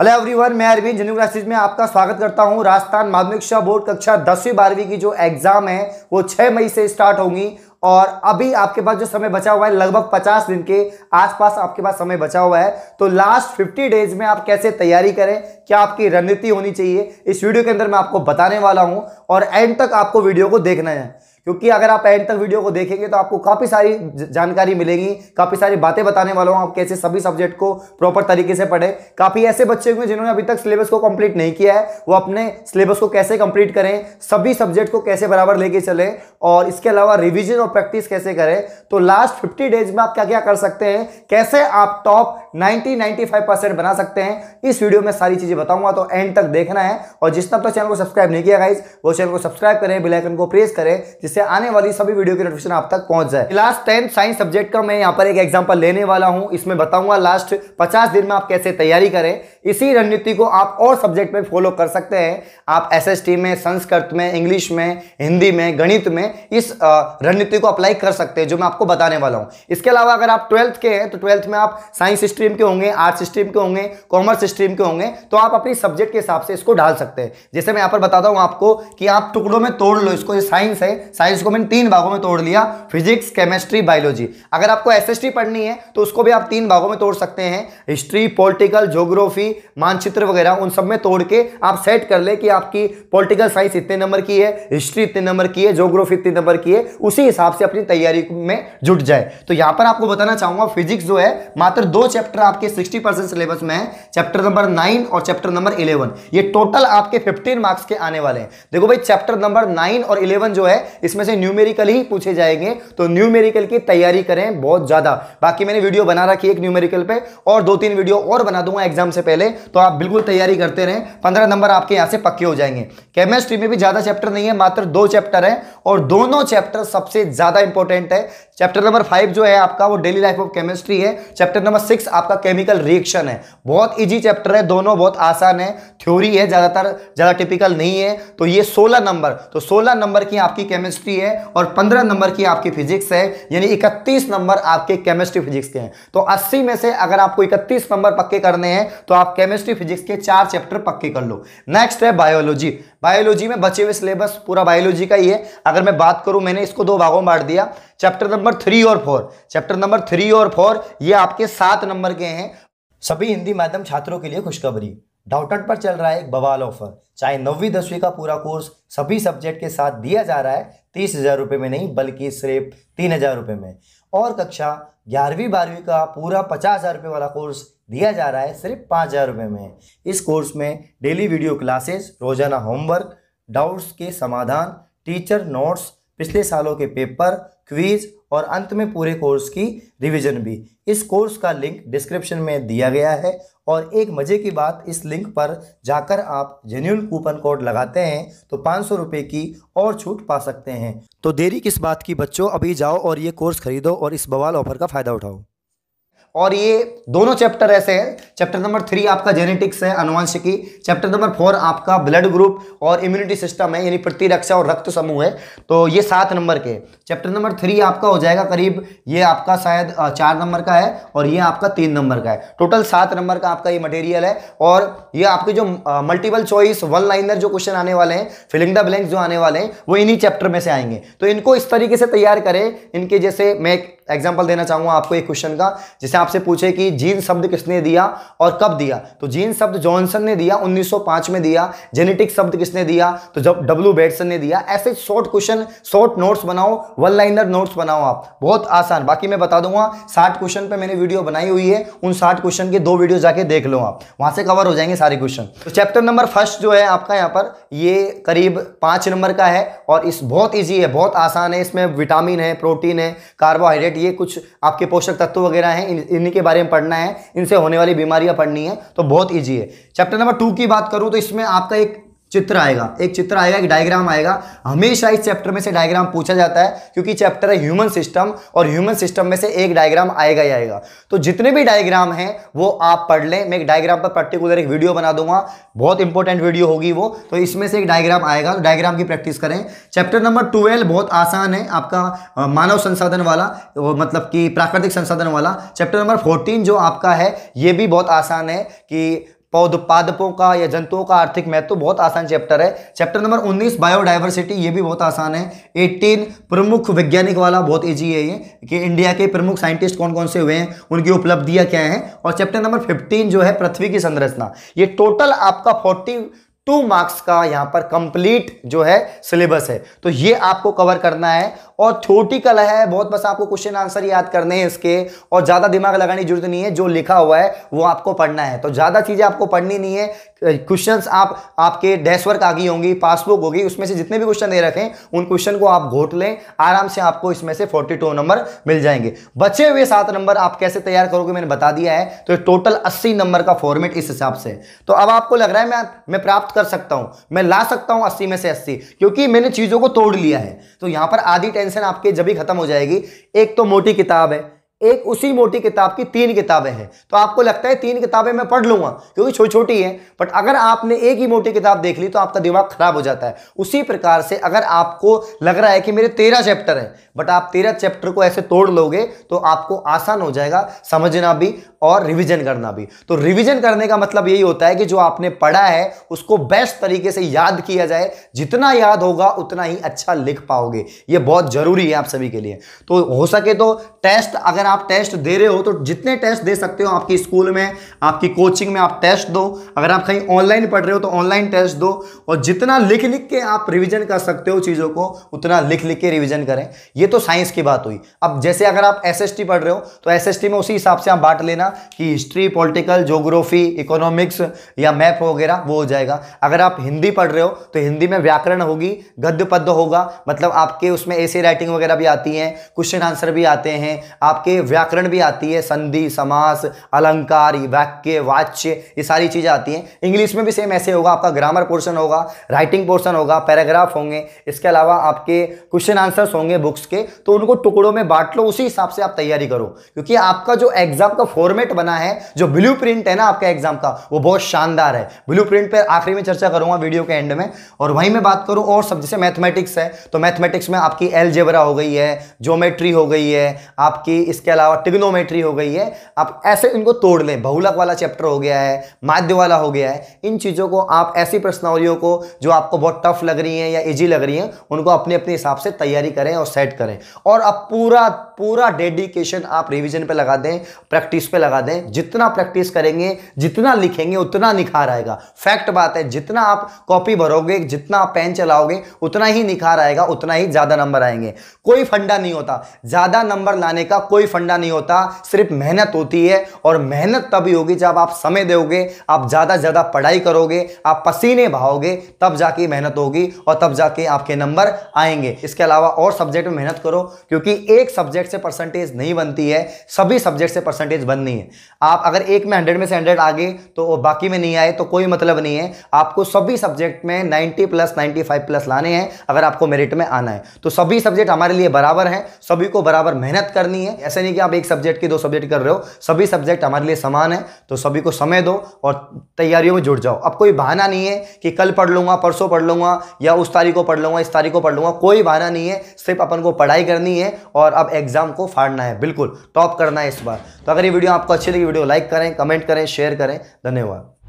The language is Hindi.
हेलो एवरीवन मैं अरविंद जनू क्लासेज में आपका स्वागत करता हूं राजस्थान माध्यमिक शिक्षा बोर्ड कक्षा दसवीं बारहवीं की जो एग्ज़ाम है वो छह मई से स्टार्ट होंगी और अभी आपके पास जो समय बचा हुआ है लगभग 50 दिन के आसपास आपके पास समय बचा हुआ है तो लास्ट 50 डेज में आप कैसे तैयारी करें क्या आपकी रणनीति होनी चाहिए इस वीडियो के अंदर मैं आपको बताने वाला हूं और एंड तक आपको वीडियो को देखना है क्योंकि अगर आप एंड तक वीडियो को देखेंगे तो आपको काफ़ी सारी जानकारी मिलेगी काफ़ी सारी बातें बताने वाला हूँ आप कैसे सभी सब्जेक्ट को प्रॉपर तरीके से पढ़ें काफ़ी ऐसे बच्चे हुए जिन्होंने अभी तक सिलेबस को कंप्लीट नहीं किया है वो अपने सिलेबस को कैसे कंप्लीट करें सभी सब्जेक्ट को कैसे बराबर लेके चलें और इसके अलावा रिविजन और प्रैक्टिस कैसे करें तो लास्ट फिफ्टी डेज में आप क्या क्या कर सकते हैं कैसे आप टॉप नाइन्टी नाइन्टी बना सकते हैं इस वीडियो में सारी चीज़ें बताऊंगा तो एंड तक देखना है और जिस तक चैनल को सब्सक्राइब नहीं किया गाइज वो चैनल को सब्सक्राइब करें बेलाइकन को प्रेस करें जिससे आने वाली सभी वीडियो की नोटिफिकेशन आप तक पहुंच जाए क्लास टेंथ साइंस सब्जेक्ट का मैं यहाँ पर एक एग्जाम्पल लेने वाला हूँ इसमें बताऊंगा लास्ट पचास दिन में आप कैसे तैयारी करें इसी रणनीति को आप और सब्जेक्ट में फॉलो कर सकते हैं आप एसएसटी में संस्कृत में इंग्लिश में हिंदी में गणित में इस रणनीति को अप्लाई कर सकते हैं जो मैं आपको बताने वाला हूँ इसके अलावा अगर आप ट्वेल्थ के हैं तो ट्वेल्थ में आप साइंस स्ट्रीम के होंगे आर्ट्स स्ट्रीम के होंगे कॉमर्स स्ट्रीम के होंगे तो आप अपनी सब्जेक्ट के हिसाब से इसको डाल सकते हैं जैसे मैं यहाँ पर बताता हूँ आपको कि आप टुकड़ों में तोड़ लो इसको साइंस है साइंस को मैंने तीन भागों में तोड़ लिया फिजिक्स केमिस्ट्री बायोलॉजी अगर आपको एस पढ़नी है तो उसको भी आप तीन भागों में तोड़ सकते हैं हिस्ट्री पोलिटिकल जोग्राफी की मानचित्र वगैरह उन सब में तोड़ के आप सेट कर ले कि आपकी पॉलिटिकल साइंस इतने नंबर की है हिस्ट्री इतने नंबर की है जोग्राफी इतने नंबर की है उसी हिसाब से अपनी तैयारी में जुट जाए तो यहाँ पर आपको बताना चाहूँगा फिजिक्स जो है मात्र दो चैप्टर आपके सिक्सटी सिलेबस में है चैप्टर नंबर नाइन और चैप्टर नंबर इलेवन ये टोटल आपके फिफ्टीन मार्क्स के आने वाले हैं देखो भाई चैप्टर नंबर नाइन और इलेवन जो है इसमें से न्यूमेरिकल ही पूछे जाएंगे तो न्यूमेरिकल की तैयारी करें बहुत ज़्यादा बाकी मैंने वीडियो बना रखी एक न्यूमेरिकल पे और दो तीन वीडियो और बना दूंगा एग्जाम से पहले पहले तो आप बिल्कुल तैयारी करते रहें पंद्रह नंबर आपके यहाँ से पक्के हो जाएंगे केमिस्ट्री में भी ज़्यादा चैप्टर नहीं है मात्र दो चैप्टर हैं और दोनों चैप्टर सबसे ज़्यादा इंपॉर्टेंट है चैप्टर नंबर फाइव जो है आपका वो डेली लाइफ ऑफ केमिस्ट्री है चैप्टर नंबर सिक्स आपका केमिकल रिएक्शन है बहुत ईजी चैप्टर है दोनों बहुत आसान है थ्योरी है ज़्यादातर ज़्यादा टिपिकल नहीं है तो ये सोलह नंबर तो सोलह नंबर की आपकी केमिस्ट्री है और पंद्रह नंबर की आपकी फिजिक्स है यानी इकतीस नंबर आपके केमिस्ट्री फिजिक्स के हैं तो अस्सी में से अगर आपको इकतीस नंबर पक्के करने हैं तो आप आप केमिस्ट्री फिजिक्स के चार चैप्टर पक्के कर लो नेक्स्ट है बायोलॉजी बायोलॉजी में बचे हुए सिलेबस पूरा बायोलॉजी का ही है अगर मैं बात करूं मैंने इसको दो भागों में बांट दिया चैप्टर नंबर थ्री और फोर चैप्टर नंबर थ्री और फोर ये आपके सात नंबर के हैं सभी हिंदी माध्यम छात्रों के लिए खुशखबरी डाउटन पर चल रहा है एक बवाल ऑफर चाहे नौवीं दसवीं का पूरा कोर्स सभी सब्जेक्ट के साथ दिया जा रहा है तीस हज़ार रुपये में नहीं बल्कि सिर्फ तीन हज़ार रुपये में और कक्षा ग्यारहवीं बारहवीं का पूरा पचास हज़ार रुपये वाला कोर्स दिया जा रहा है सिर्फ पाँच हज़ार रुपये में इस कोर्स में डेली वीडियो क्लासेस रोजाना होमवर्क डाउट्स के समाधान टीचर नोट्स पिछले सालों के पेपर क्वीज़ और अंत में पूरे कोर्स की रिवीजन भी इस कोर्स का लिंक डिस्क्रिप्शन में दिया गया है और एक मज़े की बात इस लिंक पर जाकर आप जेन्यून कूपन कोड लगाते हैं तो पाँच सौ रुपये की और छूट पा सकते हैं तो देरी किस बात की बच्चों अभी जाओ और ये कोर्स खरीदो और इस बवाल ऑफर का फ़ायदा उठाओ और ये दोनों चैप्टर ऐसे हैं चैप्टर नंबर थ्री आपका जेनेटिक्स है अनुवांशिकी चैप्टर नंबर फोर आपका ब्लड ग्रुप और इम्यूनिटी सिस्टम है यानी प्रतिरक्षा और रक्त समूह है तो ये सात नंबर के चैप्टर नंबर थ्री आपका हो जाएगा करीब ये आपका शायद चार नंबर का है और ये आपका तीन नंबर का है टोटल सात नंबर का आपका ये मटेरियल है और ये आपके जो मल्टीपल चॉइस वन लाइनर जो क्वेश्चन आने वाले हैं फिलिंग द ब्लैंक जो आने वाले हैं वो इन्हीं चैप्टर में से आएंगे तो इनको इस तरीके से तैयार करें इनके जैसे मैं एग्जाम्पल देना चाहूंगा आपको एक क्वेश्चन का जिसे आपसे पूछे कि जीन शब्द किसने दिया और कब दिया तो जीन शब्द जॉनसन ने दिया 1905 में दिया जेनेटिक शब्द किसने दिया तो जब डब्ल्यू बेटसन ने दिया ऐसे शॉर्ट क्वेश्चन शॉर्ट नोट्स बनाओ वन लाइनर नोट्स बनाओ आप बहुत आसान बाकी मैं बता दूंगा साठ क्वेश्चन पर मैंने वीडियो बनाई हुई है उन साठ क्वेश्चन के दो वीडियो जाके देख लो आप वहां से कवर हो जाएंगे सारे क्वेश्चन तो चैप्टर नंबर फर्स्ट जो है आपका यहाँ पर ये करीब पांच नंबर का है और इस बहुत ईजी है बहुत आसान है इसमें विटामिन है प्रोटीन है कार्बोहाइड्रेट लिए कुछ आपके पोषक तत्व वगैरह हैं इन, इन्हीं के बारे में पढ़ना है इनसे होने वाली बीमारियां पढ़नी है तो बहुत ईजी है चैप्टर नंबर टू की बात करूं तो इसमें आपका एक चित्र आएगा एक चित्र आएगा एक डायग्राम आएगा हमेशा इस चैप्टर में से डायग्राम पूछा जाता है क्योंकि चैप्टर है ह्यूमन सिस्टम और ह्यूमन सिस्टम में से एक डायग्राम आएगा ही आएगा तो जितने भी डायग्राम हैं वो आप पढ़ लें मैं एक डायग्राम पर पर्टिकुलर एक वीडियो बना दूंगा बहुत इंपॉर्टेंट वीडियो होगी वो तो इसमें से एक डायग्राम आएगा तो डायग्राम की प्रैक्टिस करें चैप्टर नंबर ट्वेल्व बहुत आसान है आपका मानव संसाधन वाला मतलब कि प्राकृतिक संसाधन वाला चैप्टर नंबर फोर्टीन जो आपका है ये भी बहुत आसान है कि पौध पादपों का या जंतुओं का आर्थिक महत्व तो बहुत आसान चैप्टर है चैप्टर नंबर 19 बायोडाइवर्सिटी ये भी बहुत आसान है 18 प्रमुख वैज्ञानिक वाला बहुत ईजी है ये कि इंडिया के प्रमुख साइंटिस्ट कौन कौन से हुए हैं उनकी उपलब्धियां क्या हैं और चैप्टर नंबर 15 जो है पृथ्वी की संरचना ये टोटल आपका फोर्टी टू मार्क्स का यहाँ पर कंप्लीट जो है सिलेबस है तो ये आपको कवर करना है और थ्योटिकल है बहुत बस आपको क्वेश्चन आंसर याद करने हैं इसके और ज़्यादा दिमाग लगाने की जरूरत नहीं है जो लिखा हुआ है वो आपको पढ़ना है तो ज़्यादा चीज़ें आपको पढ़नी नहीं है क्वेश्चंस आप आपके डेस्कवर्क आ गई होंगी पासबुक होगी उसमें से जितने भी क्वेश्चन दे रखें उन क्वेश्चन को आप घोट लें आराम से आपको इसमें से 42 नंबर मिल जाएंगे बचे हुए सात नंबर आप कैसे तैयार करोगे मैंने बता दिया है तो टोटल अस्सी नंबर का फॉर्मेट इस हिसाब से तो अब आपको लग रहा है मैं मैं प्राप्त कर सकता हूं मैं ला सकता हूं अस्सी में से अस्सी क्योंकि मैंने चीज़ों को तोड़ लिया है तो यहां पर आधी टेंशन आपके जब ही खत्म हो जाएगी एक तो मोटी किताब है एक उसी मोटी किताब की तीन किताबें हैं तो आपको लगता है तीन किताबें मैं पढ़ लूंगा क्योंकि छोटी छोटी हैं बट अगर आपने एक ही मोटी किताब देख ली तो आपका दिमाग खराब हो जाता है उसी प्रकार से अगर आपको लग रहा है कि मेरे तेरह चैप्टर हैं बट आप तेरह चैप्टर को ऐसे तोड़ लोगे तो आपको आसान हो जाएगा समझना भी और रिविजन करना भी तो रिविजन करने का मतलब यही होता है कि जो आपने पढ़ा है उसको बेस्ट तरीके से याद किया जाए जितना याद होगा उतना ही अच्छा लिख पाओगे ये बहुत ज़रूरी है आप सभी के लिए तो हो सके तो टेस्ट अगर आप टेस्ट दे रहे हो तो जितने टेस्ट दे सकते हो आपकी स्कूल में आपकी कोचिंग में आप टेस्ट दो अगर आप कहीं ऑनलाइन पढ़ रहे हो तो ऑनलाइन टेस्ट दो और जितना लिख लिख के आप रिविजन कर सकते हो चीज़ों को उतना लिख लिख के रिविजन करें ये तो साइंस की बात हुई अब जैसे अगर आप एस पढ़ रहे हो तो एस में उसी हिसाब से आप बांट लेना कि हिस्ट्री पॉलिटिकल जोग्राफी इकोनॉमिक्स या मैप वगैरह वो हो जाएगा अगर आप हिंदी पढ़ रहे हो तो हिंदी में व्याकरण होगी गद्य पद्य होगा मतलब आपके उसमें ऐसे राइटिंग वगैरह भी आती है क्वेश्चन आंसर भी आते हैं आपके में व्याकरण भी आती है संधि समास अलंकार वाक्य वाच्य ये सारी चीज़ें आती हैं इंग्लिश में भी सेम ऐसे होगा आपका ग्रामर पोर्शन होगा राइटिंग पोर्शन होगा पैराग्राफ होंगे इसके अलावा आपके क्वेश्चन आंसर्स होंगे बुक्स के तो उनको टुकड़ों में बांट लो उसी हिसाब से आप तैयारी करो क्योंकि आपका जो एग्जाम का फॉर्मेट बना है जो ब्लू है ना आपका एग्जाम का वो बहुत शानदार है ब्लू प्रिंट पर आखिरी में चर्चा करूंगा वीडियो के एंड में और वहीं मैं बात करूँ और सब जैसे मैथमेटिक्स है तो मैथमेटिक्स में आपकी एलजेबरा हो गई है ज्योमेट्री हो गई है आपकी इसके इसके अलावा टिग्नोमेट्री हो गई है आप ऐसे इनको तोड़ लें बहुलक वाला चैप्टर हो गया है माध्य वाला हो गया है इन चीज़ों को आप ऐसी प्रश्नावलियों को जो आपको बहुत टफ लग रही हैं या ईजी लग रही हैं उनको अपने अपने हिसाब से तैयारी करें और सेट करें और आप पूरा पूरा डेडिकेशन आप रिविजन पर लगा दें प्रैक्टिस पर लगा दें जितना प्रैक्टिस करेंगे जितना लिखेंगे उतना निखार आएगा फैक्ट बात है जितना आप कॉपी भरोगे जितना आप पेन चलाओगे उतना ही निखार आएगा उतना ही ज़्यादा नंबर आएंगे कोई फंडा नहीं होता ज़्यादा नंबर लाने का कोई फंडा फंडा नहीं होता सिर्फ मेहनत होती है और मेहनत तभी होगी जब आप समय दोगे आप ज़्यादा से ज़्यादा पढ़ाई करोगे आप पसीने बहाओगे तब जाके मेहनत होगी और तब जाके आपके नंबर आएंगे इसके अलावा और सब्जेक्ट में मेहनत करो क्योंकि एक सब्जेक्ट से परसेंटेज नहीं बनती है सभी सब्जेक्ट से परसेंटेज बननी है आप अगर एक में हंड्रेड में से हंड्रेड आगे तो बाकी में नहीं आए तो कोई मतलब नहीं है आपको सभी सब्जेक्ट में नाइन्टी प्लस नाइन्टी प्लस लाने हैं अगर आपको मेरिट में आना है तो सभी सब्जेक्ट हमारे लिए बराबर हैं सभी को बराबर मेहनत करनी है ऐसे नहीं नहीं कि आप एक सब्जेक्ट के दो सब्जेक्ट कर रहे हो सभी सब्जेक्ट हमारे लिए समान है तो सभी को समय दो और तैयारियों में जुट जाओ अब कोई बहाना नहीं है कि कल पढ़ लूंगा परसों पढ़ लूंगा या उस तारीख को पढ़ लूंगा इस तारीख को पढ़ लूंगा कोई बहाना नहीं है सिर्फ अपन को पढ़ाई करनी है और अब एग्जाम को फाड़ना है बिल्कुल टॉप करना है इस बार तो अगर ये वीडियो आपको अच्छी लगी वीडियो लाइक करें कमेंट करें शेयर करें धन्यवाद